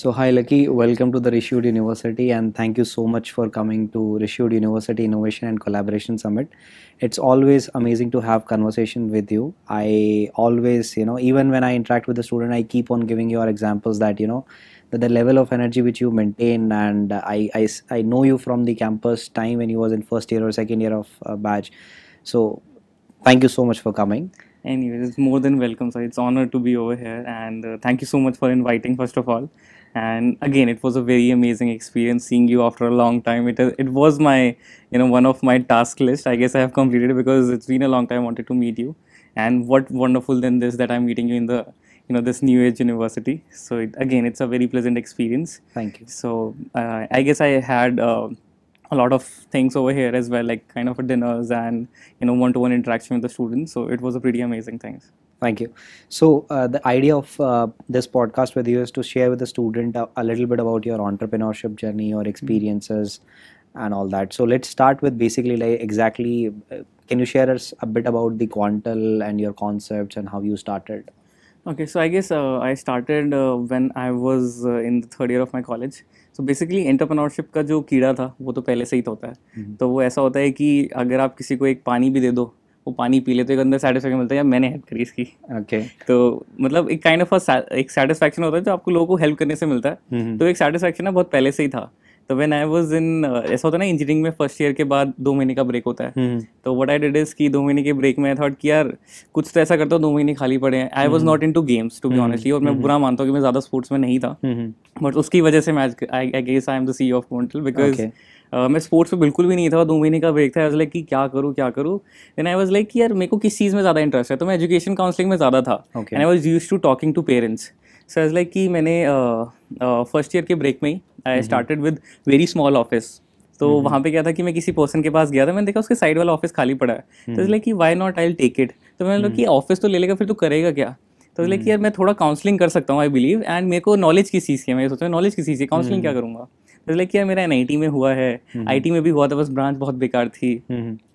So hi Lucky, welcome to the Rishud University and thank you so much for coming to Rishud University Innovation and Collaboration Summit. It's always amazing to have conversation with you. I always, you know, even when I interact with the student, I keep on giving your examples that, you know, that the level of energy which you maintain and I, I, I know you from the campus time when you was in first year or second year of uh, batch. So thank you so much for coming anyways it's more than welcome so it's honor to be over here and uh, thank you so much for inviting first of all and again it was a very amazing experience seeing you after a long time it it was my you know one of my task list i guess i have completed it because it's been a long time i wanted to meet you and what wonderful than this that i'm meeting you in the you know this new age university so it, again it's a very pleasant experience thank you so uh, i guess i had uh, a lot of things over here as well like kind of dinners and you know one to one interaction with the students so it was a pretty amazing thing Thank you. So uh, the idea of uh, this podcast with you is to share with the student a, a little bit about your entrepreneurship journey, your mm-hmm. experiences, mm-hmm. and all that. So let's start with basically like exactly. Uh, can you share us a bit about the Quantel and your concepts and how you started? Okay, so I guess uh, I started uh, when I was uh, in the third year of my college. So basically entrepreneurship का जो कीड़ा था वो तो पहले से ही होता है mm-hmm. तो वो ऐसा होता है कि अगर आप किसी को एक पानी भी दे दो वो पानी पी लेते अंदर सेटिस्फेक्शन मिलता है यार मैंने हेल्प करी इसकी ओके तो मतलब एक काइंड ऑफ एक सेटिस्फेक्शन होता है जो आपको लोगों को हेल्प करने से मिलता है हम्म, हम्म। तो एक सेटिस्फेक्शन ना बहुत पहले से ही था तो वेन आई वॉज इन ऐसा होता है ना इंजीनियरिंग में फर्स्ट ईयर के बाद दो महीने का ब्रेक होता है hmm. तो वट आई डिड इज की दो महीने के ब्रेक में आई थॉट कि यार कुछ तो ऐसा करता हूँ दो महीने खाली पड़े हैं I was not into games to be honestly और मैं बुरा मानता हूँ कि मैं ज़्यादा स्पोर्ट्स में नहीं था बट hmm. उसकी वजह से मैं I guess I am the sea of mental because Uh, मैं स्पोर्ट्स में बिल्कुल भी नहीं था दो महीने का ब्रेक था आई लाइक कि क्या करूँ क्या करूँ देन आई वाज लाइक कि यार मेरे को किस चीज़ में ज़्यादा इंटरेस्ट है तो मैं एजुकेशन काउंसलिंग में ज़्यादा था and I was use to talking to parents so as like कि मैंने फर्स्ट uh, ईयर uh, के ब्रेक में ही I started with very small office तो mm-hmm. वहाँ पे क्या था कि मैं किसी पर्सन के पास गया था मैंने देखा उसके साइड वाला ऑफिस खाली पड़ा है तो लाइक mm-hmm. कि why not I take it तो मैंने लगा mm-hmm. कि ऑफिस तो ले लेगा फिर तो करेगा क्या तो लाइक यार मैं थोड़ा काउंसलिंग कर सकता हूँ आई बिलीव एंड मेरे को नॉलेज किस चीज़ की मैं सोचा नॉलेज किस चीज़ की काउंसलिंग क्या करूँगा लाइक यार मेरा एनआईटी में हुआ है आईटी हम्म, हम्म। में भी हुआ था बस ब्रांच बहुत बेकार थी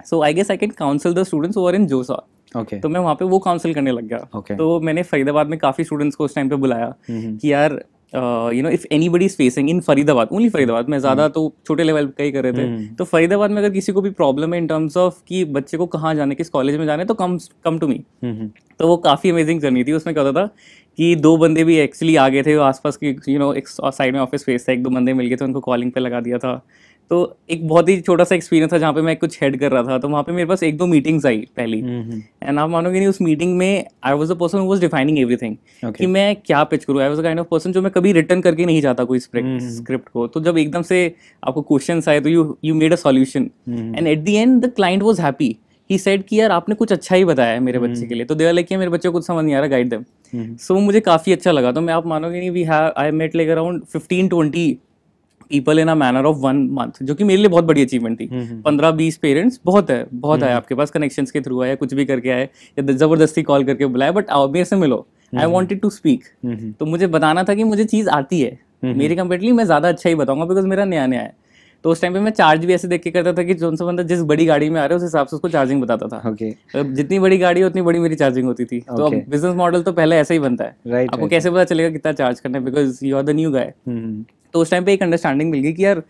so I guess I can counsel the students over in JoSAA okay तो मैं वहां पे वो काउंसिल करने लग गया ओके तो मैंने फरीदाबाद में काफ़ी स्टूडेंट्स को उस टाइम पे बुलाया हम्म, कि यार you know if anybody is facing in Faridabad only Faridabad में ज़्यादा तो छोटे लेवल का ही कर रहे थे तो फरीदाबाद में अगर किसी को भी प्रॉब्लम है इन टर्म्स ऑफ कि बच्चे को कहाँ जाने किस कॉलेज में जाने तो कम कम टू मी तो वो काफ़ी अमेजिंग जर्नी थी उसमें क्या होता था कि दो बंदे भी एक्चुअली आ गए थे आसपास के यू नो एक साइड में ऑफिस फेस था एक दो बंदे मिल गए थे उनको कॉलिंग पे लगा दिया था तो एक बहुत ही छोटा सा एक्सपीरियंस था जहाँ पे मैं कुछ हेड कर रहा था तो वहाँ पे मेरे पास एक दो मीटिंग्स आई पहली एंड हम्म, हम्म। आप मानोगे नहीं उस मीटिंग में I was a person was defining everything कि मैं क्या पिच करूँ I was a kind of person जो मैं कभी रिटर्न करके नहीं जाता कोई स्क्रिप्ट हम्म, को तो जब एकदम से आपको क्वेश्चन आए तो you you made a solution and at the end the client was happy he said कि यार आपने कुछ अच्छा ही बताया है मेरे mm. बच्चे के लिए तो देवा लेके मेरे बच्चे को कुछ समझ नहीं आ रहा गाइड देम सो मुझे काफ़ी अच्छा लगा तो मैं आप मानोगे नहीं we have I met like around fifteen twenty people in a manner of one month जो कि मेरे लिए बहुत बड़ी अचीवमेंट थी हम्म, हम्म। पंद्रह बीस पेरेंट्स बहुत है बहुत आए आपके पास कनेक्शन के थ्रू आए कुछ भी करके आए या जबरदस्ती कॉल करके बुलाया बट आओ मेरे से मिलो आई वॉन्टेड टू स्पीक तो मुझे बताना था कि मुझे चीज़ आती है मेरी कंपेटली मैं ज़्यादा अच्छा ही बताऊंगा बिकॉज मेरा नया नया है तो उस टाइम पे मैं चार्ज भी ऐसे देख के करता था कि जो सा बंदा जिस बड़ी गाड़ी में आ रहा है उस हिसाब से उसको चार्जिंग बताता था okay. मतलब जितनी बड़ी गाड़ी है उतनी बड़ी मेरी चार्जिंग होती थी okay. तो अब बिजनेस मॉडल तो पहले ऐसा ही बनता है right, आपको right. कैसे पता चलेगा कितना चार्ज करना है because you are the new guy तो उस टाइम पे एक अंडरस्टैंडिंग मिल गई कि यार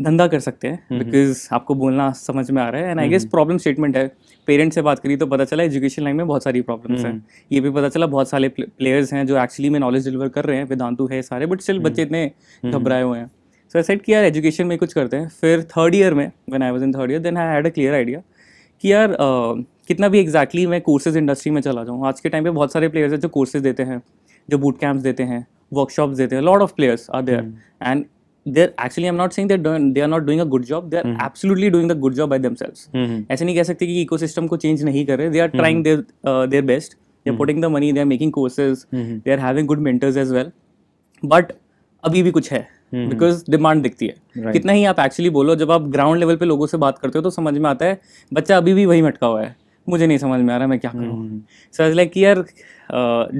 धंधा कर सकते हैं बिकॉज हम्म, हम्म। आपको बोलना समझ में आ रहा है and I guess problem statement है पेरेंट्स से बात करी तो पता चला एजुकेशन लाइन में बहुत सारी प्रॉब्लम्स हम्म, हैं ये भी पता चला बहुत सारे प्लेयर्स हैं जो एक्चुअली में नॉलेज डिलीवर कर रहे हैं वेदांतु है सारे बट स्टिल बच्चे इतने घबराए हुए हैं सो आई सेट कि यार एजुकेशन में कुछ करते हैं फिर थर्ड ईयर में one I was in third year then I had a clear idea कि यार uh, कितना भी एग्जैक्टली exactly मैं कोर्सेज इंडस्ट्री में चला जाऊँ आज के टाइम पे बहुत सारे प्लेयर्स हैं जो कोर्सेज देते हैं जो बूट कैंप्स देते हैं वर्कशॉप देते हैं lot of players are there and there actually I am not saying they are not doing a good job they are absolutely doing the good job them themselves ऐसे नहीं कह सकते कि eco system को change नहीं करे they are trying their their best they are putting the money they are making courses they are having good mentors as well but अभी भी कुछ है बिकॉज हम्म, डिमांड हम्म। दिखती है right. कितना ही आप एक्चुअली बोलो जब आप ग्राउंड लेवल पे लोगों से बात करते हो तो समझ में आता है बच्चा अभी भी वही मटका हुआ है मुझे नहीं समझ में आ रहा मैं क्या करूँ सो इज लाइक यार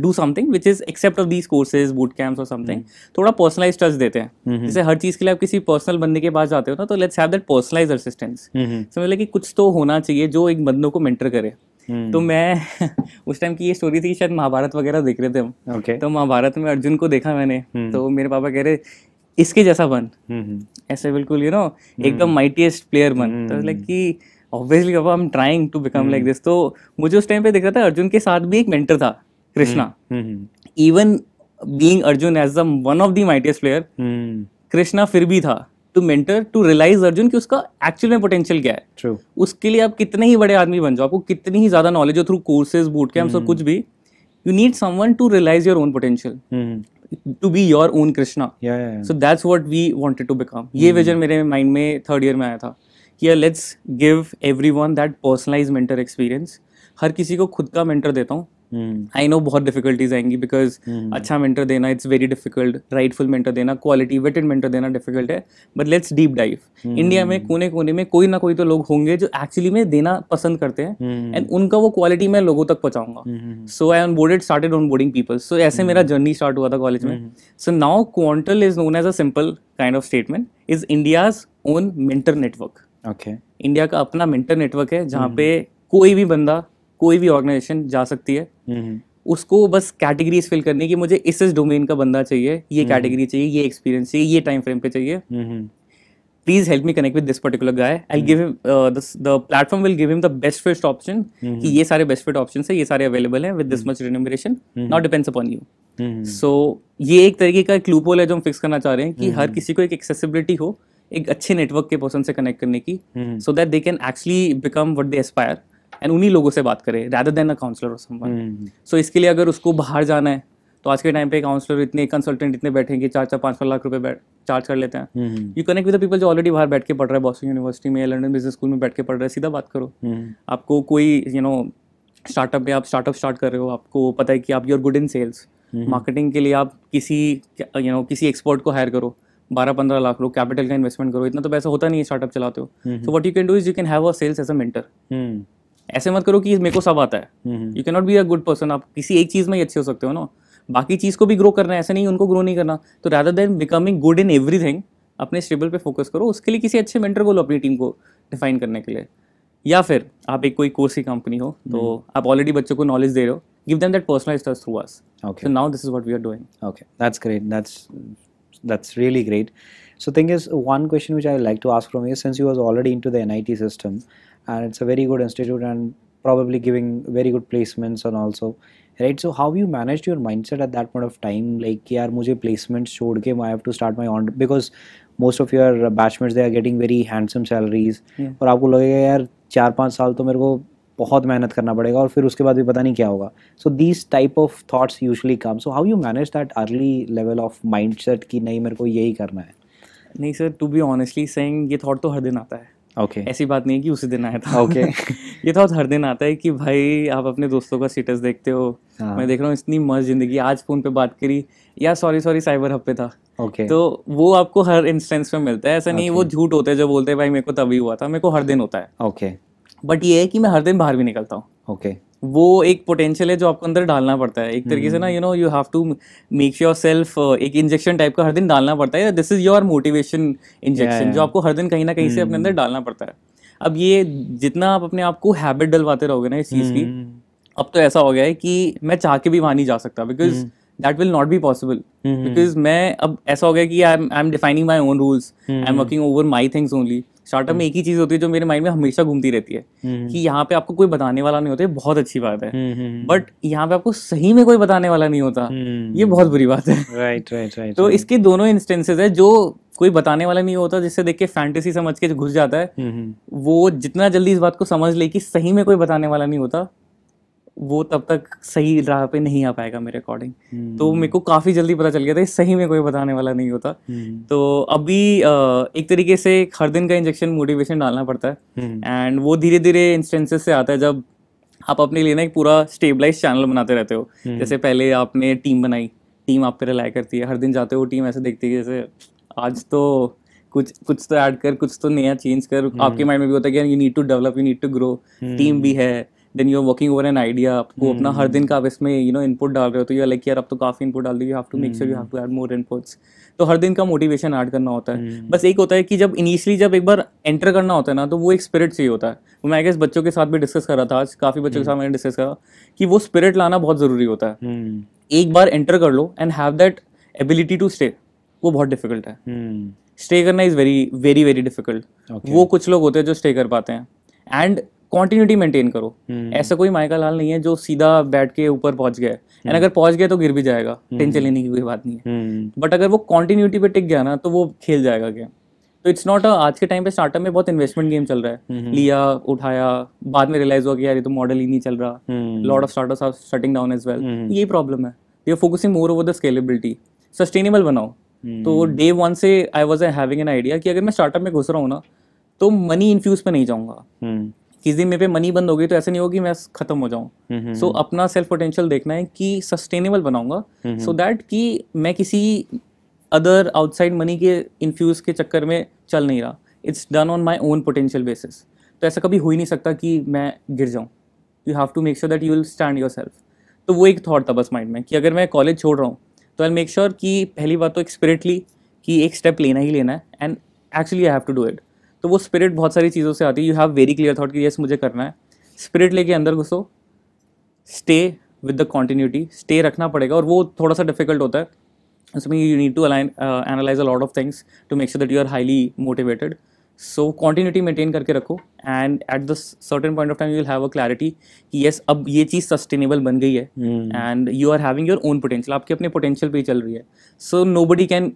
do something which is except of these courses boot camp और समथिंग थोड़ा पर्सनलाइज टच देते हैं mm-hmm. जैसे हर चीज़ के लिए आप किसी पर्सनल बंदे के पास जाते हो ना तो let's have that personalise assistance समझ लें कि कुछ तो होना चाहिए जो एक बंदों को मेंटर करे Hmm. तो मैं उस टाइम की ये स्टोरी थी शायद महाभारत वगैरह देख रहे थे हम okay. तो महाभारत में अर्जुन को देखा मैंने hmm. तो मेरे पापा कह रहे इसके जैसा बन हम्म, हम्म। ऐसे बिल्कुल यू नो हम्म। एकदम माइटीएस्ट प्लेयर बन तो लाइक कि ऑब्वियसली अब I am trying to become like this तो मुझे उस टाइम पे दिख रहा था अर्जुन के साथ भी एक मेंटर था Krishna even being Arjun as one of the mightiest player Krishna फिर भी था to mentor to realise Arjun कि उसका एक्चुअल में पोटेंशियल क्या है True. उसके लिए आप कितने ही बड़े आदमी बन जाओ आपको कितनी ही ज्यादा नॉलेज हो थ्रू कोर्सेज बूट कैंप्स और कुछ भी you need someone to realise your own potential to be your own Krishna so that's what we wanted to become ये विजन मेरे माइंड में थर्ड ईयर में आया था कि let's give everyone that personalise mentor experience हर किसी को खुद का मेंटर देता हूँ आई hmm. नो बहुत डिफिकल्टीज आएंगी बिकॉज hmm. अच्छा मेंटर देना it's very difficult rightful mentor देना क्वालिटी वेटेड मेंटर देना डिफिकल्ट है but let's deep dive India में कोने कोने में कोई ना कोई तो लोग होंगे जो एक्चुअली में देना पसंद करते हैं एंड hmm. उनका वो क्वालिटी मैं लोगों तक पहुंचाऊंगा so I onboarded started onboarding people so ऐसे मेरा जर्नी स्टार्ट हुआ था कॉलेज में so now Quantal is known as a simple kind of statement is India's own mentor network okay India का अपना मेंटर नेटवर्क है जहाँ पे कोई भी बंदा कोई भी ऑर्गेनाइजेशन जा सकती है हम्म, हम्म। उसको बस कैटेगरीज फिल करने की मुझे इस इस डोमेन का बंदा चाहिए ये हम्म, कैटेगरी चाहिए ये एक्सपीरियंस चाहिए ये टाइम फ्रेम पे चाहिए please help me connect with this particular guy I give him the platform will give him the best fit option कि ये सारे बेस्ट फिट ऑप्शन है ये सारे अवेलेबल है with this much remuneration not depends upon you so ये एक तरीके का एक क्लूपोल है जो हम फिक्स करना चाह रहे हैं कि हर किसी को एक एक्सेसिबिलिटी हो एक अच्छे नेटवर्क के पर्सन से कनेक्ट करने की so that they can actually become what they aspire and उन्हीं लोगों से बात करे रैदर देन अ काउंसलर और समवन सो इसके लिए अगर उसको बाहर जाना है तो आज के टाइम पे काउंसलर इतने कंसल्टेंट इतने बैठे कि चार चार पाँच पाँच लाख रुपए चार्ज कर लेते हैं यू कनेक्ट विद पीपल जो ऑलरेडी बाहर बैठ के पढ़ रहे हैं बॉस्टन यूनिवर्सिटी में लंडन बिजनेस स्कूल में बैठ के पढ़ रहे हैं सीधा बात करो हम्म, हम्म। आपको कोई यू नो स्टार्टअप में आप स्टार्टअप स्टार्ट कर रहे हो आपको पता है कि आप you are good in sales marketing के लिए आप किसी यू you नो know, किसी एक्सपर्ट को हायर करो बारह पंद्रह लाख लो कैपिटल का इन्वेस्टमेंट करो इतना तो पैसा होता नहीं है स्टार्टअप चलाते हो so what you can do is you can have a sales as a mentor ऐसे मत करो कि मेरे को सब आता है you cannot be a good person आप किसी एक चीज में ही अच्छे हो सकते हो ना बाकी चीज को भी ग्रो करना है ऐसा नहीं उनको ग्रो नहीं करना तो rather than becoming good in everything अपने स्टेबल पे फोकस करो उसके लिए किसी अच्छे मेंटर को लो अपनी टीम को डिफाइन करने के लिए या फिर आप एक कोई कोर्स की कंपनी हो तो हम्म। आप ऑलरेडी बच्चों को नॉलेज दे रहे हो give them that personalise touch through us okay now this is what we are doing okay that's great that's that's really great so thing is one question which I like to ask from you since you was already into the NIT system and it's a very good institute and probably giving very good placements and also right so how you managed your mindset at that point of time like yaar mujhe placements chhod ke I have to start my own because most of your batchmates they are getting very handsome salaries aur aapko lagega yaar यार चार saal to mere ko को बहुत मेहनत करना पड़ेगा और फिर उसके बाद भी पता नहीं क्या होगा so these type of thoughts usually come so how you manage that early level of mindset कि नहीं मेरे को यही करना है नहीं sir to be honestly saying ये थॉट तो हर दिन आता है ओके okay. ऐसी बात नहीं है कि उसी दिन आया था ओके okay. ये था तो हर दिन आता है कि भाई आप अपने दोस्तों का स्टेटस देखते हो हाँ. मैं देख रहा हूँ इतनी मस्त जिंदगी आज फोन पे बात करी या सॉरी सॉरी साइबर हब पे था ओके okay. तो वो आपको हर इंस्टेंस में मिलता है ऐसा okay. नहीं वो झूठ होते हैं जो बोलते हैं भाई मेरे को तभी हुआ था मेरे को हर दिन होता है ओके okay. बट ये है कि मैं हर दिन बाहर भी निकलता हूँ ओके okay. वो एक पोटेंशियल है जो आपको अंदर डालना पड़ता है एक तरीके से ना you know you have to make yourself एक इंजेक्शन टाइप का हर दिन डालना पड़ता है this is your motivation injection जो आपको हर दिन कहीं ना कहीं से अपने अंदर हम्म। डालना पड़ता है अब ये जितना आप अपने आप को हैबिट डलवाते रहोगे ना इस चीज़ की हम्म। अब तो ऐसा हो गया है कि मैं चाह के भी वहाँ नहीं जा सकता because that will not be possible because मैं अब ऐसा हो गया कि I I am defining my own rules I am working over my things only startup में एक ही चीज होती है जो मेरे माइंड में हमेशा घूमती रहती है hmm, hmm. कि यहाँ पे आपको कोई बताने वाला नहीं होता बहुत अच्छी बात है बट hmm, यहाँ पे आपको सही में कोई बताने वाला नहीं होता ये बहुत बुरी बात है राइट राइट राइट तो इसके दोनों इंस्टेंसेज है जो कोई बताने वाला नहीं होता जिससे देख के फैंटेसी समझ के घुस जाता है वो जितना जल्दी इस बात को समझ ले कि सही में कोई बताने वाला नहीं होता वो तब तक सही राह पे नहीं आ पाएगा मेरे अकॉर्डिंग हम्म। तो मेरे को काफ़ी जल्दी पता चल गया था सही में कोई बताने वाला नहीं होता हम्म। तो अभी एक तरीके से हर दिन का इंजेक्शन मोटिवेशन डालना पड़ता है एंड हम्म। वो धीरे धीरे इंस्टेंसेस से आता है जब आप अपने लिए ना एक पूरा स्टेबलाइज चैनल बनाते रहते हो जैसे पहले आपने टीम बनाई टीम आप पे रिलाई करती है हर दिन जाते हो टीम ऐसे देखती है जैसे आज तो कुछ कुछ तो ऐड कर कुछ तो नया चेंज कर आपके माइंड में भी होता है कि you need to develop you need to grow team भी है then you are working over an idea आपको अपना हर hmm. दिन का आप इसमें यू नो इनपुट डाल रहे हो तो यू लाइक यार अब तो काफ़ी इनपुट डाल दो you have to make sure you have to add more inputs तो हर दिन का मोटिवेशन ऐड करना होता है hmm. बस एक होता है कि जब इनिशियली जब एक बार एंटर करना होता है ना तो वो एक स्पिरिट चाहिए होता है तो मैं गेस बच्चों के साथ भी डिस्कस कर रहा था आज काफ़ी बच्चों के साथ hmm. मैंने डिस्कस करा कि वो स्पिरिट लाना बहुत ज़रूरी होता है एक बार एंटर कर लो and have that ability to stay वो बहुत डिफिकल्ट है स्टे करना is very very very difficult वो कुछ लोग होते हैं जो स्टे कर पाते हैं एंड कॉन्टिन्यूटी मेंटेन करो हम्म। ऐसा कोई माइका लाल नहीं है जो सीधा बैठ के ऊपर पहुंच गया एंड हम्म। अगर पहुंच गया तो गिर भी जाएगा हम्म। टेंशन लेने की कोई बात नहीं है बट अगर वो कॉन्टिन्यूटी पे टिक गया ना तो वो खेल जाएगा गेम तो इट्स नॉट आज के टाइम पे स्टार्टअप में बहुत इन्वेस्टमेंट गेम चल रहा है लिया उठाया बाद में रियलाइज हुआ कि यार ये तो मॉडल ही नहीं चल रहा lot of startups are shutting down as well ये प्रॉब्लम है they are focusing more over the scalability sustainable बनाओ तो डे वन से I was having an idea कि अगर मैं स्टार्टअप में घुस रहा हूँ ना तो मनी इन्फ्यूज पे नहीं जाऊँगा किस दिन मेरे पे मनी बंद हो गई तो ऐसा नहीं होगी मैं खत्म हो जाऊँ सो हम्म, हम्म, so, हम्म। अपना सेल्फ पोटेंशियल देखना है कि सस्टेनेबल बनाऊंगा सो दैट कि मैं किसी अदर आउटसाइड मनी के इन्फ्यूज के चक्कर में चल नहीं रहा it's done on my own potential basis तो ऐसा कभी हो ही नहीं सकता कि मैं गिर जाऊँ you have to make sure that you will stand yourself तो वो एक थॉट था बस माइंड में कि अगर मैं कॉलेज छोड़ रहा हूँ तो आई मेक श्योर कि पहली बात तो एक स्पिरिटली कि एक स्टेप लेना ही लेना है and actually I have to do it तो वो स्पिरिट बहुत सारी चीज़ों से आती है you have very clear thought कि यस मुझे करना है स्पिरिट लेके अंदर घुसो stay with the continuity stay रखना पड़ेगा और वो थोड़ा सा डिफिकल्ट होता है उसमें you need to align analyse a lot of things to make sure that you are highly motivated so continuity maintain करके रखो and at the certain point of time you will have a clarity कि yes अब ये चीज़ sustainable बन गई है and you are having your own potential आपके अपने पोटेंशियल पर ही चल रही है so nobody can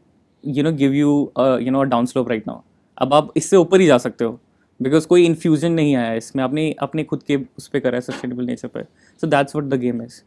you know give you you know down slope right now अब आप इससे ऊपर ही जा सकते हो बिकॉज कोई इन्फ्यूजन नहीं आया इसमें आपने अपने खुद के उस पर करा है सस्टेनेबल नेचर पर so that's what the game is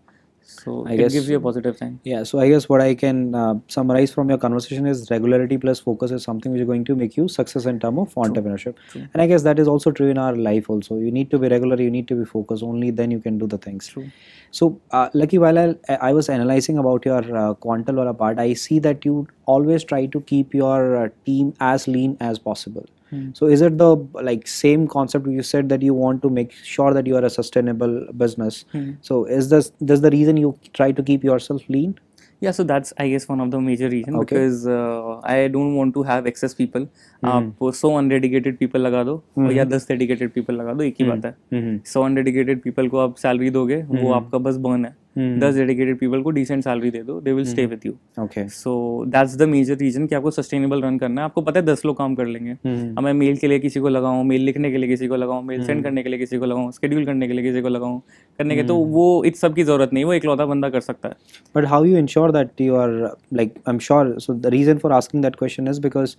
so I it guess, gives you a positive thing yeah so i guess what i can uh, summarize from your conversation is regularity plus focus is something which is going to make you success in term of entrepreneurship true. and i guess that is also true in our life also you need to be regular you need to be focused only then you can do the things true so uh, lucky while I, I was analyzing about your uh, quantal part i see that you always try to keep your uh, team as lean as possible Hmm. So is it the like same concept you said that you want to make sure that you are a sustainable business? Mm. So is this this the reason you try to keep yourself lean? Yeah, so that's I guess one of the major reason okay. because uh, I don't want to have excess people. Hmm. So undedicated people people लगा दो hmm. या दस dedicated people लगा दो एक ही बात है सौ अनडेडिकेटेड पीपल को आप सैलरी दोगे wo आपका bas बर्न hai. हम्म। दस डेडिकेटेड पीपल को डिसेंट सैलरी दे दो they will stay with you okay so that's the major reason कि आपको सस्टेनेबल रन करना है आपको पता है दस लोग काम कर लेंगे हम्म। अब मैं मेल के लिए किसी को लगाऊं मेल लिखने के लिए किसी को लगाऊं मेल हम्म। सेंड करने के लिए किसी को लगाऊं स्केड्यूल करने के लिए किसी को लगाऊं करने के तो वो इस सब की जरूरत नहीं वो इकलौता बंदा कर सकता है but how you ensure that you are like I am sure so the reason for asking that question is because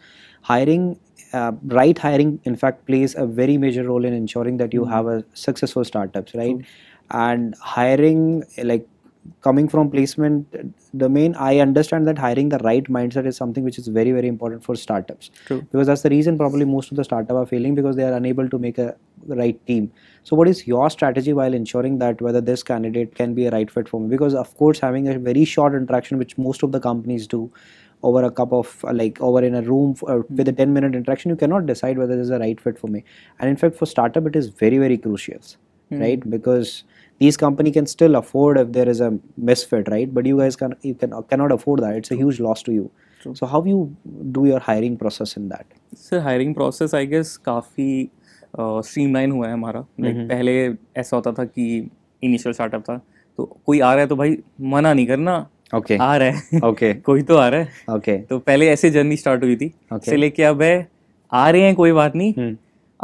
hiring uh, right hiring in fact plays a very major role in ensuring that you mm-hmm. have a successful startups right mm-hmm. and hiring like coming from placement domain i understand that hiring the right mindset is something which is very very important for startups True. because that's the reason probably most of the startup are failing because they are unable to make a right team so what is your strategy while ensuring that whether this candidate can be a right fit for me because of course having a very short interaction which most of the companies do over a cup of uh, like over in a room for, uh, with a hmm. 10 minute interaction you cannot decide whether this is a right fit for me and in fact for startup it is very very crucial mm. right because these company can still afford if there is a misfit right but you guys can you can cannot afford that it's a huge loss to you True. so how you do your hiring process in that sir hiring process I guess काफ़ी streamline uh, हुआ है हमारा mm-hmm. like, पहले ऐसा होता था कि initial startup था तो कोई आ रहा है तो भाई मना नहीं करना ओके okay. आ रहा है ओके okay. कोई तो आ रहा है ओके okay. तो पहले ऐसे जर्नी स्टार्ट हुई थी okay. से लेके अब है आ रहे हैं कोई बात नहीं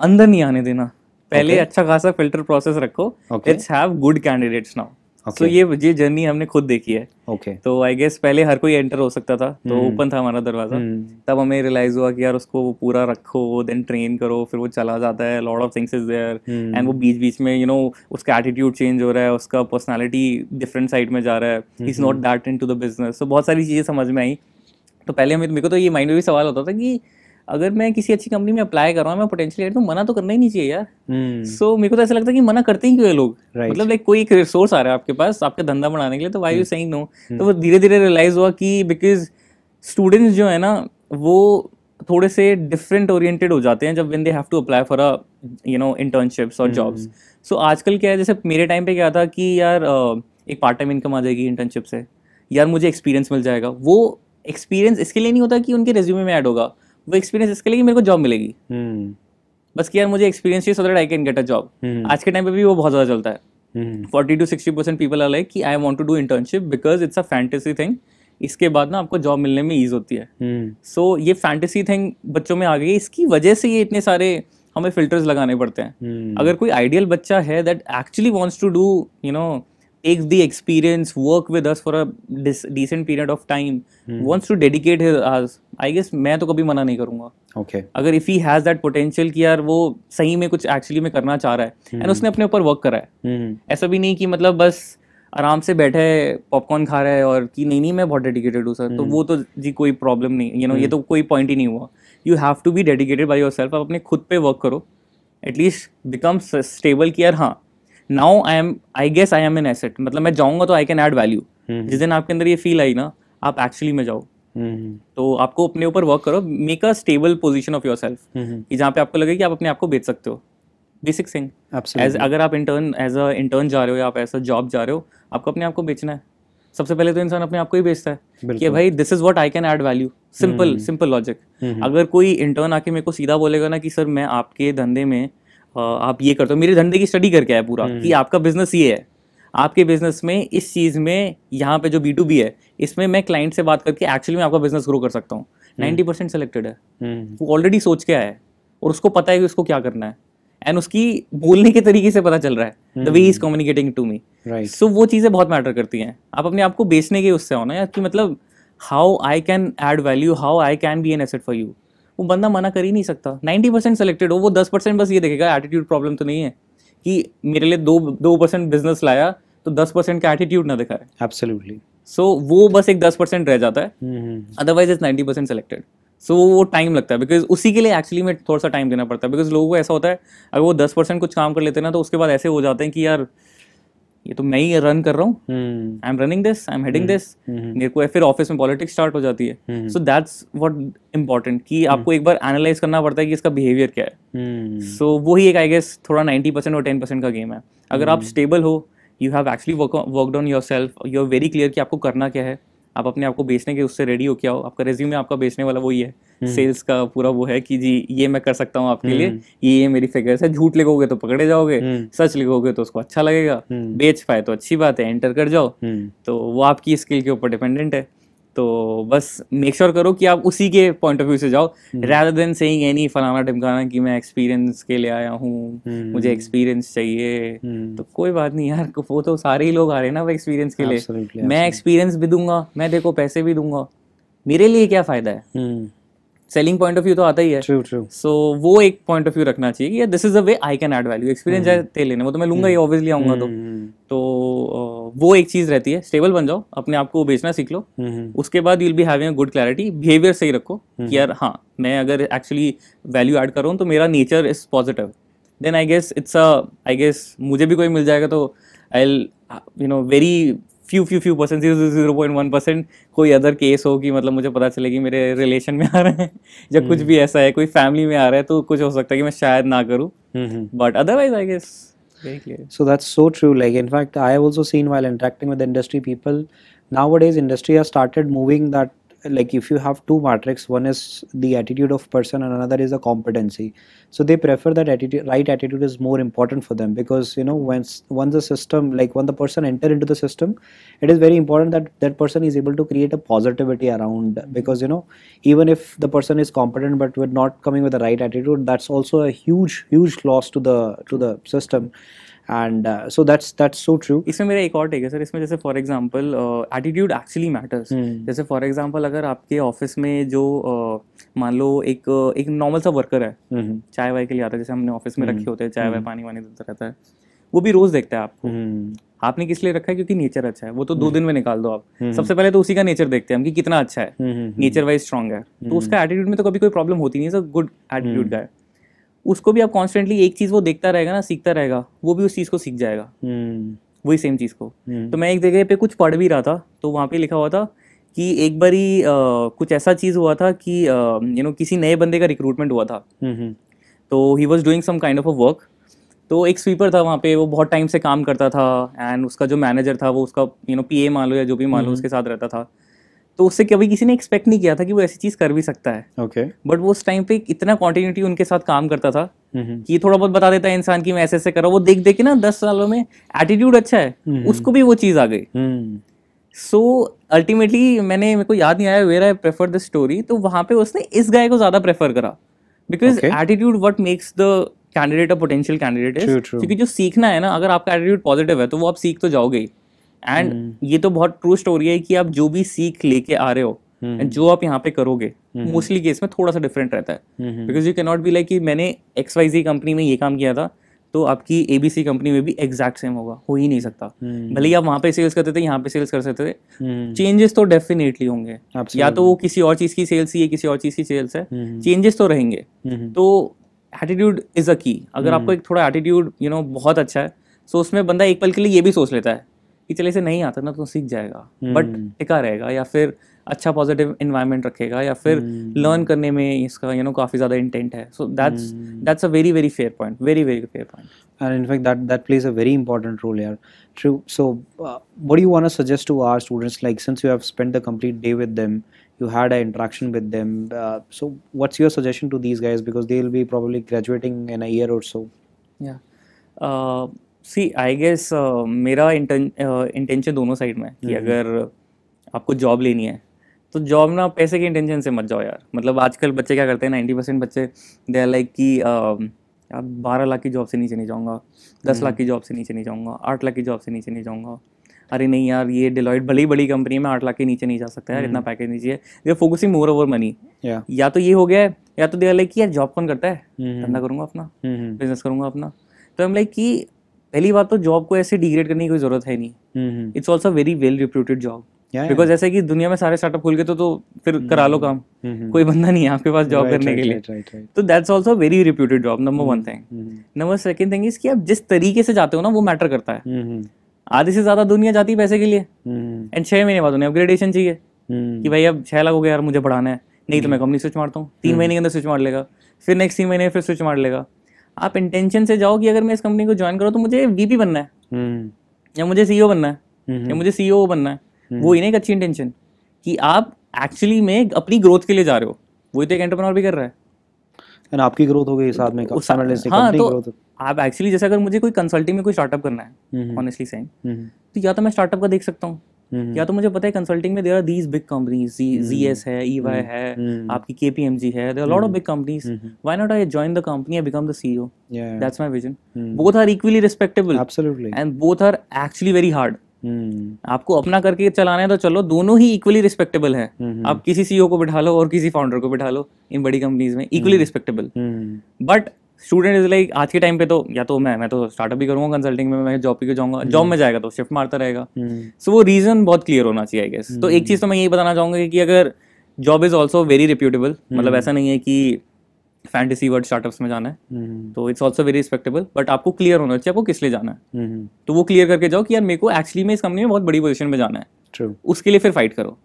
अंदर नहीं आने देना पहले okay. अच्छा खासा फिल्टर प्रोसेस रखो it's have good candidates now तो ये ये जर्नी हमने खुद देखी है ओके okay. तो आई गेस पहले हर कोई एंटर हो सकता था तो ओपन hmm. था हमारा दरवाजा hmm. तब हमें रियलाइज हुआ कि यार उसको वो पूरा रखो देन ट्रेन करो फिर वो चला जाता है lot of things is there and वो बीच बीच में यू you नो know, उसका एटीट्यूड चेंज हो रहा है उसका पर्सनैलिटी डिफरेंट साइड में जा रहा है he is not that into the business तो बहुत सारी चीज़ें समझ में आई तो पहले हमें मेरे को तो ये माइंड में भी सवाल होता था कि अगर मैं किसी अच्छी कंपनी में अप्लाई कर रहा हूँ मैं पोटेंशियल तो मना तो करना ही नहीं चाहिए यार सो हम्म। hmm. so, मेरे को तो ऐसा लगता है कि मना करते ही क्यों लोग right. मतलब लाइक कोई एक रिसोर्स आ रहा है आपके पास आपका धंधा बनाने के लिए तो वाई यू सही नो तो वो धीरे धीरे रियलाइज हुआ कि बिकॉज स्टूडेंट्स जो है ना वो थोड़े से डिफरेंट ओरिएंटेड हो जाते हैं जब when they have to apply for a you know internships और जॉब्स सो आजकल क्या है जैसे मेरे टाइम पे क्या था कि यार एक पार्ट टाइम इनकम आ जाएगी इंटर्नशिप से यार मुझे एक्सपीरियंस मिल जाएगा वो एक्सपीरियंस इसके लिए नहीं होता कि उनके रेज्यूमे में ऐड होगा वो एक्सपीरियंस इसके लिए मेरे को जॉब मिलेगी हम्म। बस कि यार मुझे एक्सपीरियंस चाहिए so that I can get a job आज के टाइम पे भी वो बहुत ज़्यादा चलता है forty to sixty percent people are like कि I want to do internship because it's a fantasy thing इसके बाद ना आपको जॉब मिलने में ईज होती है सो हम्म। hmm. so, ये फैंटेसी थिंग बच्चों में आ गई इसकी वजह से ये इतने सारे हमें फिल्टर्स लगाने पड़ते हैं hmm. अगर कोई आइडियल बच्चा है that actually wants to do you know takes the experience, work with us for a decent period of time, hmm. wants to dedicate his hours. I guess मैं तो कभी मना नहीं करूँगा. Okay. अगर if he has that potential कि यार वो सही में कुछ actually में करना चाह रहा है, hmm. and उसने अपने ऊपर work करा है. Hmm. ऐसा भी नहीं कि मतलब बस आराम से बैठे पॉपकॉर्न खा रहे हैं और कि नहीं नहीं मैं बहुत डेडिकेटेड हूँ सर तो hmm. वो तो जी कोई प्रॉब्लम नहीं यू you नो know, ये hmm. तो कोई पॉइंट ही नहीं हुआ you have to be dedicated by yourself आप अपने खुद पे वर्क करो एटलीस्ट बिकम स्टेबल कि यार हाँ now I am I guess I am an asset मतलब मैं जाऊंगा तो आई कैन एड वैल्यू जिस दिन आपके अंदर ये फील आई ना आप एक्चुअली में जाओ हम्म, हम्म। तो आपको अपने ऊपर वर्क करो make a stable position of yourself कि जहाँ पे आपको लगे कि आप अपने आप को बेच सकते हो बेसिक थिंग एज अगर आप इंटर्न एज अ इंटर्न जा रहे हो या आप एज अ जॉब जा रहे हो आपको अपने आप को बेचना है सबसे पहले तो इंसान अपने आप को ही बेचता है कि भाई this is what I can add value simple simple logic अगर कोई इंटर्न आके मेरे को सीधा बोलेगा ना कि सर मैं आपके धंधे में आप ये करते हो मेरे धंधे की स्टडी करके आया पूरा हम्म। कि आपका बिजनेस ये है आपके बिजनेस में इस चीज़ में यहाँ पे जो बी टू बी है इसमें मैं क्लाइंट से बात करके एक्चुअली मैं आपका बिजनेस ग्रो कर सकता हूँ हम्म। नाइन्टी परसेंट सेलेक्टेड है हम्म। वो ऑलरेडी सोच के आया है और उसको पता है कि उसको क्या करना है एंड उसकी बोलने के तरीके से पता चल रहा है the way is communicating to me so वो चीज़ें बहुत मैटर करती हैं आप अपने आप को बेचने के उससे होना या कि मतलब how I can add value how I can be an asset for you वो बंदा मना कर ही नहीं सकता नाइन्टी परसेंट सेलेक्टेड हो वो दस परसेंट बस ये देखेगा एटीट्यूड प्रॉब्लम तो नहीं है कि मेरे लिए दो दो परसेंट बिजनेस लाया तो दस परसेंट का एटीट्यूड ना दिखाए एब्सोल्युटली सो वो बस एक दस परसेंट रह जाता है otherwise is ninety percent selected so so, वो टाइम लगता है बिकॉज उसी के लिए एक्चुअली में थोड़ा सा टाइम देना पड़ता है बिकॉज लोगों को ऐसा होता है अगर वो दस परसेंट कुछ काम कर लेते ना तो उसके बाद ऐसे हो जाते हैं कि यार ये तो मैं ही रन कर रहा हूँ I am running this I am heading this मेरे को फिर ऑफिस में पॉलिटिक्स स्टार्ट हो जाती है सो दैट्स वॉट इम्पॉर्टेंट कि हम्म। आपको एक बार एनालाइज करना पड़ता है कि इसका बिहेवियर क्या है सो हम्म। वो ही एक आई गेस थोड़ा नाइन्टी परसेंट और टेन परसेंट का गेम है अगर आप स्टेबल हम्म। हो you have actually work on yourself you are very clear कि आपको करना क्या है आप अपने आप को बेचने के उससे रेडी हो क्या हो आपका रेज्यूमे आपका बेचने वाला वही है सेल्स हम्म। का पूरा वो है कि जी ये मैं कर सकता हूँ आपके लिए हम्म। ये ये मेरी फिगर्स है झूठ लिखोगे तो पकड़े जाओगे हम्म। सच लिखोगे तो उसको अच्छा लगेगा बेच पाए तो अच्छी बात है एंटर कर जाओ तो वो आपकी स्किल के ऊपर डिपेंडेंट है तो बस मेक श्योर sure करो कि आप उसी के पॉइंट ऑफ व्यू से जाओ रैदर देन सेइंग एनी फलाना टिमकाना कि मैं एक्सपीरियंस के लिए आया हूँ हम्म। मुझे एक्सपीरियंस चाहिए हम्म। तो कोई बात नहीं यार वो तो सारे ही लोग आ रहे हैं ना एक्सपीरियंस के लिए मैं एक्सपीरियंस भी दूंगा मैं देखो पैसे भी दूंगा मेरे लिए क्या फ़ायदा है सेलिंग पॉइंट ऑफ व्यू तो आता ही है ट्रू ट्रू सो वो एक पॉइंट ऑफ व्यू रखना चाहिए this is a way I can add value experience चाहे लेने वो तो मैं लूंगा ही ऑब्वियसली हम्म। आऊंगा तो तो uh, वो एक चीज़ रहती है स्टेबल बन जाओ अपने आप को बेचना सीख लो हम्म, हम्म। उसके बाद you will be having good clarity behaviour सही रखो हम्म, कि यार हाँ मैं अगर एक्चुअली वैल्यू ऐड कर रहा हूँ तो मेरा nature is positive then I guess it's a I guess मुझे भी कोई मिल जाएगा तो I you know very few few few percent zero zero point one percent कोई अदर केस हो कि मतलब मुझे पता चले कि मेरे रिलेशन में आ रहे हैं या कुछ भी ऐसा है कोई फैमिली में आ रहा है तो कुछ हो सकता है कि मैं शायद ना करूँ but otherwise I guess clear so that's so true like in fact i have also seen while interacting with industry people nowadays industry has started moving that like if you have two matrix one is the attitude of person and another is the competency so they prefer that attitude right attitude is more important for them because you know once once the system like when the person enter into the system it is very important that that person is able to create a positivity around because you know even if the person is competent but we're not coming with the right attitude that's also a huge huge loss to the to the system and so that's that's so true इसमें मेरा एक और take है sir इसमें जैसे for example attitude actually matters जैसे for example अगर आपके ऑफिस में जो uh, मान लो एक uh, एक नॉर्मल सा वर्कर है hmm चाय वाय के लिए आता है जैसे हमने ऑफिस में hmm रखे होते हैं चाय वाय hmm. पानी वानी देता रहता है वो भी रोज देखता है आपको hmm आपने किस लिए रखा है क्योंकि नेचर अच्छा है वो तो दो hmm. दिन में निकाल दो आप hmm. सबसे पहले तो उसी का नेचर देखते हैं हम कि कितना अच्छा है नेचर वाइज स्ट्रॉन्ग है तो उसका एटीट्यूड में तो कभी कोई प्रॉब्लम होती नहीं है सर गुड एटीट्यूड का है उसको भी आप कॉन्स्टेंटली एक चीज़ वो देखता रहेगा ना सीखता रहेगा वो भी उस चीज़ को सीख जाएगा हम्म। वही सेम चीज़ को हम्म। तो मैं एक जगह पे कुछ पढ़ भी रहा था तो वहाँ पे लिखा हुआ था कि एक बारी कुछ ऐसा चीज़ हुआ था कि यू नो किसी नए बंदे का रिक्रूटमेंट हुआ था हम्म, तो he was doing some kind of a work तो एक स्वीपर था वहाँ पे वो बहुत टाइम से काम करता था एंड उसका जो मैनेजर था वो उसका यू नो पी मान लो या जो भी मान लो उसके साथ रहता था तो उससे कभी किसी ने एक्सपेक्ट नहीं किया था कि वो ऐसी चीज कर भी सकता है ओके okay. बट वो उस टाइम पे इतना कॉन्टिन्यूटी उनके साथ काम करता था mm-hmm. कि थोड़ा बहुत बता देता है इंसान की मैं ऐसे ऐसे करो वो देख देख के ना दस सालों में एटीट्यूड अच्छा है mm-hmm. उसको भी वो चीज आ गई सो mm-hmm. अल्टीमेटली मैंने मेरे को याद नहीं आया where I prefer the story तो वहाँ पे उसने इस गाय को ज़्यादा प्रेफर करा because attitude what makes the candidate और पोटेंशियल कैंडिडेट इज क्योंकि जो सीखना है ना अगर आपका एटीट्यूड पॉजिटिव है तो वो आप सीख तो जाओगे एंड hmm. ये तो बहुत ट्रू स्टोरी है कि आप जो भी सीख लेके आ रहे हो एंड hmm. जो आप यहाँ पे करोगे मोस्टली hmm. केस में थोड़ा सा डिफरेंट रहता है because you cannot be like कि मैंने एक्स वाई जी कंपनी में ये काम किया था तो आपकी ए बी सी कंपनी में भी एग्जैक्ट सेम होगा हो ही नहीं सकता भले ही आप वहाँ पे सेल्स करते थे यहाँ पे सेल्स कर सकते थे चेंजेस तो डेफिनेटली होंगे या तो वो किसी और चीज़ की सेल्स ही है किसी और चीज़ की सेल्स है चेंजेस तो रहेंगे तो एटीट्यूड इज़ अ की अगर आपको एक थोड़ा एटीट्यूड यू नो बहुत अच्छा है सो तो उसमें बंदा एक पल के लिए ये भी सोच लेता है चले से नहीं आता ना तो सीख जाएगा बट हम्म। टिका रहेगा या फिर अच्छा पॉजिटिव इन्वायरमेंट रखेगा या फिर लर्न हम्म। hmm. करने में इसका यू नो काफ़ी ज़्यादा इंटेंट है so that's that's a very very fair point very very fair point and in fact that that plays a very important role यार true so what you want suggest to our students like since you have spend the complete day with them you had a interaction with them so what's what's suggestion to these guys because they will be probably graduating in a year or so yeah uh, see I guess मेरा intention uh, दोनों side में है कि अगर आपको job लेनी है तो जॉब ना पैसे के इंटेंशन से मत जाओ यार मतलब आजकल बच्चे क्या करते हैं नाइन्टी परसेंट बच्चे दे आर लाइक कि um, यार बारह लाख की जॉब से नीचे नहीं जाऊँगा दस लाख हम्म। की जॉब से नीचे नहीं जाऊँगा आठ लाख की जॉब से नीचे नहीं जाऊँगा अरे नहीं यार ये डिलॉइट बड़ी बड़ी कंपनी में आठ लाख के नीचे नहीं जा सकता यार इतना पैकेज नहीं चाहिए they focusing more over money या तो ये हो गया या तो दे लाइक कि यार जॉब कौन करता है धंधा करूँगा अपना बिजनेस करूँगा अपना तो हम लाइक कि पहली बात तो जॉब को ऐसे डिग्रेड करने की कोई जरूरत है नहीं it's also very well reputed job because ऐसे कि दुनिया में सारे स्टार्टअप खोल के तो तो फिर हम्म, करा लो हम्म, काम हम्म, कोई बंदा नहीं है आपके पास जॉब करने के लिए तो that's also very reputed job number one thing number second thing is कि आप जिस तरीके से जाते हो ना वो मैटर करता है आधे से ज्यादा दुनिया जाती है पैसे के लिए एंड छह महीने बाद उन्हें अपग्रेडेशन चाहिए कि भाई अब छह लाख हो गया यार मुझे बढ़ाना है नहीं तो मैं कंपनी स्विच मारता हूँ तीन महीने के अंदर स्विच मार लेगा फिर नेक्स्ट तीन महीने फिर स्विच मार लेगा आप इंटेंशन से जाओ कि अगर मैं इस कंपनी को ज्वाइन करूँ तो मुझे वीपी बनना है हम्म। या मुझे सीईओ e बनना है हम्म, हम्म। या मुझे सीईओ e बनना है वो ही ना एक अच्छी इंटेंशन कि आप एक्चुअली में अपनी ग्रोथ के लिए जा रहे हो वही तो एक एंटरप्रेन्योर भी कर रहा है और आपकी ग्रोथ हो गई साथ में हाँ, तो आप एक्चुअली जैसे अगर मुझे कोई कंसल्टिंग में कोई स्टार्टअप करना है ऑनेस्टली सेइंग तो या तो मैं स्टार्टअप का देख सकता हूँ हम्म। या तो मुझे पता है कंसल्टिंग में there are these big companies जी एस है ई e वाई हम्म। है हम्म। आपकी के पी एम जी है there lot of big companies why not I join the company I become the C O that's my vision both are equally respectable and both are actually very hard आपको अपना करके चलाना है तो चलो दोनों ही equally respectable है आप किसी सीईओ e को बिठा लो और किसी फाउंडर को बिठा लो इन बड़ी कंपनीज में equally respectable but student is like आज के टाइम पे तो या तो मैं मैं तो स्टार्टअप भी करूंगा कंसल्टिंग में मैं जॉब भी जाऊंगा जॉब hmm. में जाएगा तो शिफ्ट मारता रहेगा सो hmm. वो रीज़न बहुत क्लियर होना चाहिए आई गेस तो एक hmm. चीज़ तो मैं यही बताना चाहूंगा कि अगर job is also very reputable मतलब ऐसा नहीं है कि फैंटेसी वर्ड स्टार्टअप्स में जाना है तो it's also very respectable but आपको क्लियर होना चाहिए आपको किस लिए जाना है तो वो क्लियर करके जाओ कि यार मेरे को एक्चुअली में इस कंपनी में बहुत बड़ी पोजिशन में जाना है True. उसके लिए फिर फाइट करो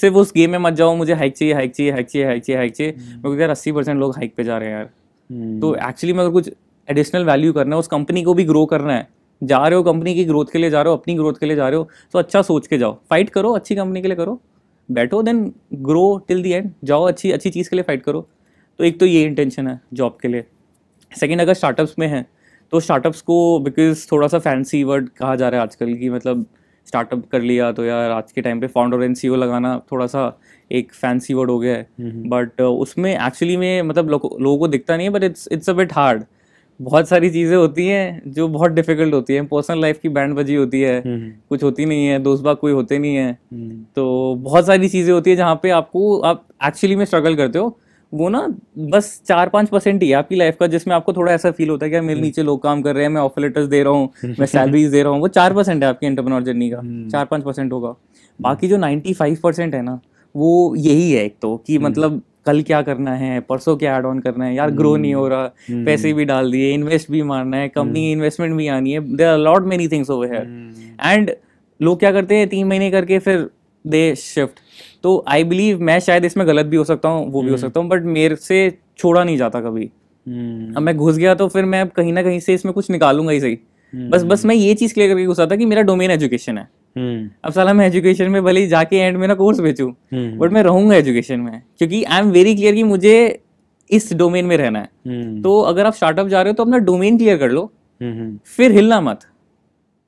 सिर्फ उस गेम में मत जाओ मुझे हाइक चाहिए हाइक चाहिए हाइक चाहिए हाइक चाहिए हाइक चाहिए मेरे को यार अस्सी परसेंट लोग हाइक पे जा रहे हैं यार तो एक्चुअली हम्म। में अगर कुछ एडिशनल वैल्यू करना है उस कंपनी को भी ग्रो करना है जा रहे हो कंपनी की ग्रोथ के लिए जा रहे हो अपनी ग्रोथ के लिए जा रहे हो तो अच्छा सोच के जाओ फाइट करो अच्छी कंपनी के लिए करो बैठो then grow till the end जाओ अच्छी अच्छी चीज़ के लिए फाइट करो तो एक तो ये इंटेंशन है जॉब के लिए सेकेंड अगर स्टार्टअप्स में है तो स्टार्टअप्स को बिकॉज थोड़ा सा फैंसी वर्ड कहा जा रहा है आजकल कि मतलब स्टार्टअप कर लिया तो यार आज के टाइम पे फाउंडर एन सी लगाना थोड़ा सा एक फैंसी वर्ड हो गया है बट uh, उसमें एक्चुअली में मतलब लोगों लो को दिखता नहीं है but it's it's a bit hard बहुत सारी चीज़ें होती हैं जो बहुत डिफिकल्ट होती हैं पर्सनल लाइफ की बैंड बजी होती है कुछ होती नहीं है दोस्त बाग कोई होते नहीं है हम्म। तो बहुत सारी चीज़ें होती है जहाँ पे आपको आप एक्चुअली में स्ट्रगल करते हो वो ना बस चार पाँच परसेंट ही है आपकी लाइफ का जिसमें आपको थोड़ा ऐसा फील होता है कि मेरे हम्म। नीचे लोग काम कर रहे हैं मैं ऑफर लेटर्स दे रहा हूँ मैं सैलरीज दे रहा हूँ वो चार परसेंट है आपकी एंटरप्रेन्योर जर्नी का हम्म। चार पाँच परसेंट होगा हम्म। बाकी जो नाइन्टी फाइव परसेंट है ना वो यही है एक तो कि मतलब कल क्या करना है परसों क्या एड ऑन करना है यार ग्रो नहीं हो रहा पैसे भी डाल दिए इन्वेस्ट भी मारना है कंपनी इन्वेस्टमेंट भी आनी है there are lot many things over है एंड लोग क्या करते हैं तीन महीने करके फिर दे शिफ्ट तो आई बिलीव मैं शायद इसमें गलत भी हो सकता हूँ वो भी हो हम्म। सकता हूँ बट मेरे से छोड़ा नहीं जाता कभी हम्म। अब मैं घुस गया तो फिर मैं कहीं ना कहीं से इसमें कुछ निकालूंगा ही सही हम्म। बस बस मैं ये चीज़ क्लियर करके घुसा था कि मेरा डोमेन एजुकेशन है अब साला मैं एजुकेशन में भले ही जाके एंड में ना कोर्स बेचू बट मैं रहूंगा एजुकेशन में क्योंकि आई एम वेरी क्लियर कि मुझे इस डोमेन में रहना है तो अगर आप स्टार्टअप जा रहे हो तो अपना डोमेन क्लियर कर लो फिर हिलना मत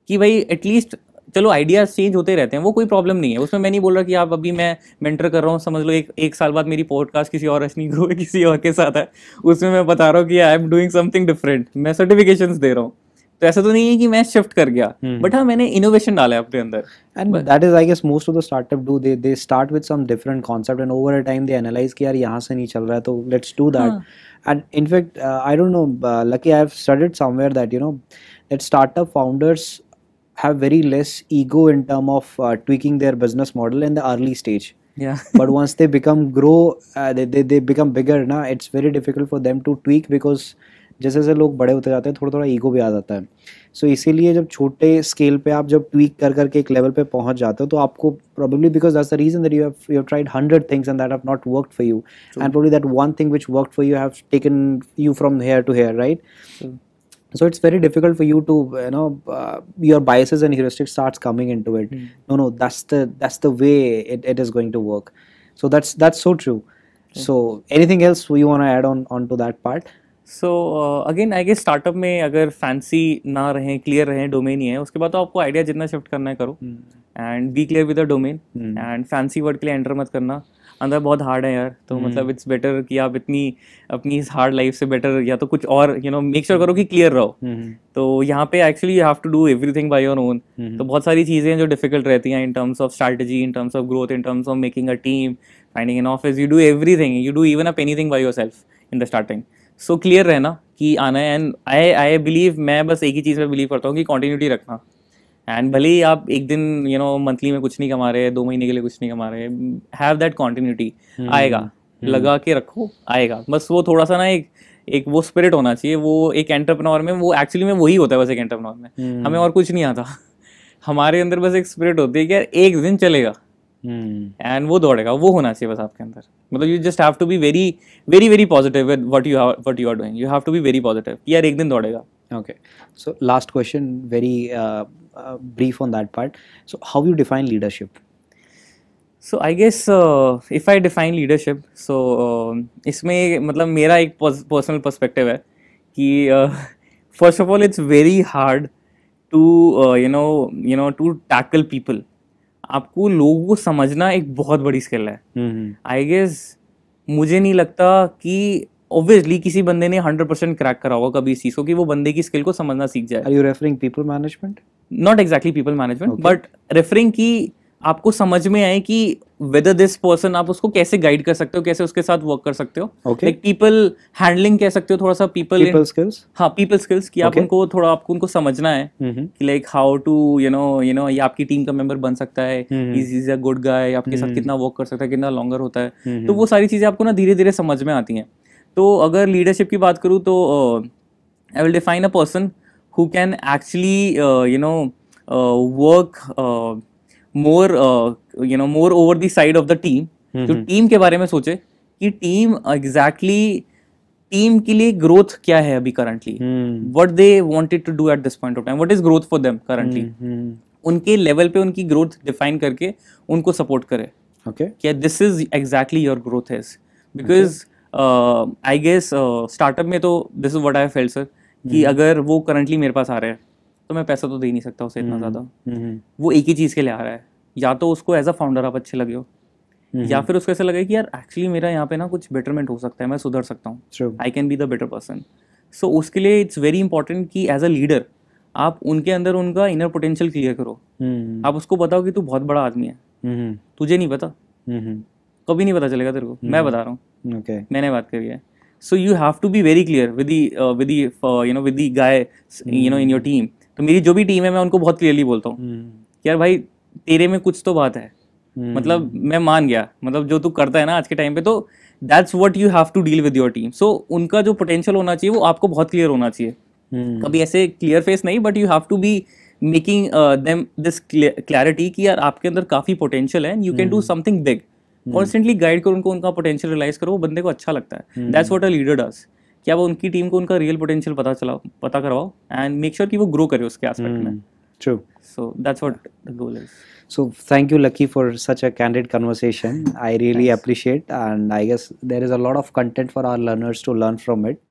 कि भाई एटलीस्ट चलो आइडियाज चेंज होते रहते हैं वो कोई प्रॉब्लम नहीं है उसमें मैं नहीं बोल रहा कि आप अभी मैं मेंटर कर रहा हूँ समझ लो एक एक साल बाद मेरी पॉडकास्ट किसी और रश्मि ग्रुप किसी और के साथ है उसमें मैं बता रहा हूँ कि I am doing something different मैं सर्टिफिकेशन दे रहा हूँ तो ऐसा तो नहीं है कि मैं शिफ्ट कर गया बट हम्म। हाँ मैंने इनोवेशन डाला है अपने अंदर and that is I guess most of the startup do they they start with some different concept and over a time they analyze कि यार यहाँ से नहीं चल रहा है तो let's do that and in fact I don't know Lucky I have studied somewhere that you know that startup founders have very less ego in term of uh, tweaking their business model in the early stage yeah but once they become grow uh, they, they, they become bigger na it's very difficult for them to tweak because जैसे जैसे लोग बड़े होते जाते हैं थोड़ा थोड़ा ego भी आ जाता है सो so, इसीलिए जब छोटे स्केल पे आप जब ट्वीक कर करके एक लेवल पे पहुंच जाते हो तो आपको probably because that's the reason that you have you have tried hundred things and that have not work for you and probably that one thing which work for you have taken you from here to here right so it's very difficult for you to you know uh, your biases and heuristics starts coming into it mm. no no that's the that's the way it, it is going to work so that's that's so true okay. so anything else you want to add on onto that part so again I guess startup में अगर fancy ना रहें clear रहें domain ही है उसके बाद तो आपको आइडिया जितना शिफ्ट करना है करो and be clear with the domain and fancy word के लिए एंटर मत करना अंदर बहुत हार्ड है यार तो हम्म। मतलब इट्स बेटर कि आप इतनी अपनी इस हार्ड लाइफ से बेटर या तो कुछ और यू नो मेक श्योर करो कि क्लियर रहो हम्म, हम्म। तो यहाँ पे actually you have to do everything by your own तो बहुत सारी चीज़ें हैं जो डिफिकल्ट रहती हैं in terms of strategy in terms of growth in terms of making a team finding an office you do everything you do even up anything by yourself in the starting so so, clear रहना कि आना है and I I believe मैं बस एक ही चीज़ में believe करता हूँ कि कॉन्टीन्यूटी रखना एंड भले ही आप एक दिन यू नो मंथली में कुछ नहीं कमा रहे दो महीने के लिए कुछ नहीं कमा रहे हैव दैट कॉन्टीन्यूटी आएगा hmm. लगा हम्म। के रखो आएगा बस वो थोड़ा सा ना एक एक वो स्पिरिट होना चाहिए वो एक एंटरप्रनोर में वो एक्चुअली में वही होता है बस एक एंटरप्रनोर में hmm. हमें और कुछ नहीं आता हमारे अंदर बस एक स्पिरिट होती है कि यार एक दिन चलेगा एंड हम्म। वो दौड़ेगा वो होना चाहिए बस आपके अंदर मतलब you just have to be very very very positive with what you what you are doing you have to be very positive यार एक दिन दौड़ेगा okay so last question very brief on that part so how you define leadership so I guess if I define leadership so इसमें मतलब मेरा एक personal perspective है कि first of all it's very hard to you know you no to tackle people आपको लोगों को समझना एक बहुत बड़ी स्किल है आई हम्म, गेस हम्म। मुझे नहीं लगता कि ऑब्वियसली किसी बंदे ने हंड्रेड परसेंट क्रैक करा होगा कभी इस चीज़ को कि वो बंदे की स्किल को समझना सीख जाए are you referring people management not exactly people management but referring की आपको समझ में आए कि वेदर दिस पर्सन आप उसको कैसे गाइड कर सकते हो कैसे उसके साथ वर्क कर सकते हो लाइक पीपल हैंडलिंग कह सकते हो थोड़ा सा पीपल स्किल्स हाँ पीपल स्किल्स कि okay. आप उनको थोड़ा आपको उनको समझना है mm-hmm. कि like how to you know you know ये आपकी टीम का मेंबर बन सकता है इज अ गुड गाय आपके साथ mm-hmm. कितना वर्क कर सकता है कितना लॉन्गर होता है mm-hmm. तो वो सारी चीज़ें आपको ना धीरे धीरे समझ में आती हैं तो अगर लीडरशिप की बात करूँ तो I will define a person who can actually you know work more you know more over the side of the team जो टीम के बारे में सोचे कि टीम एग्जैक्टली टीम के लिए ग्रोथ क्या है अभी currently what they wanted to do at this point of time what is growth for them currently उनके लेवल पे उनकी ग्रोथ डिफाइन करके उनको सपोर्ट करे ओके क्या this is exactly your growth is because I guess startup में तो this is what I feel sir कि mm-hmm. अगर वो करंटली मेरे पास आ रहे हैं तो मैं पैसा तो दे नहीं सकता उसे इतना हम्म, ज़्यादा हम्म। वो एक ही चीज़ के लिए आ रहा है या तो उसको एज अ फाउंडर आप अच्छे लगे हो हम्म, या फिर उसको ऐसा लगे कि यार एक्चुअली मेरा यहाँ पे ना कुछ बेटरमेंट हो सकता है मैं सुधर सकता हूँ I can be the better person so उसके लिए इट्स वेरी इंपॉर्टेंट कि एज अ लीडर आप उनके अंदर उनका इनर पोटेंशियल क्लियर करो आप उसको बताओ कि तू बहुत बड़ा आदमी है तुझे नहीं पता कभी नहीं पता चलेगा तेरे को मैं बता रहा हूँ मैंने बात करी है so you have to be very clear with with you know with guy you know in your team तो मेरी जो भी टीम है मैं उनको बहुत क्लियरली बोलता हूँ हम्म। यार भाई तेरे में कुछ तो बात है हम्म। मतलब मैं मान गया मतलब जो तू करता है ना आज के टाइम पे तो that's what you have to deal with your team so उनका जो पोटेंशियल होना चाहिए वो आपको बहुत क्लियर होना चाहिए हम्म। कभी ऐसे क्लियर फेस नहीं but you have to be making them this clarity कि यार आपके अंदर काफ़ी पोटेंशियल है you can do something big constantly guide करो उनको उनका पोटेंशियल रिलाइज करो वो बंदे को अच्छा लगता है that's what a leader does क्या वो उनकी टीम को उनका रियल पोटेंशियल पता चलाओ पता करवाओ एंड मेक श्योर कि वो ग्रो करे उसके एस्पेक्ट में true so that's what goal is so thank you Lucky for such a candid conversation I really appreciate and I guess there is a lot of content for our learners to learn from it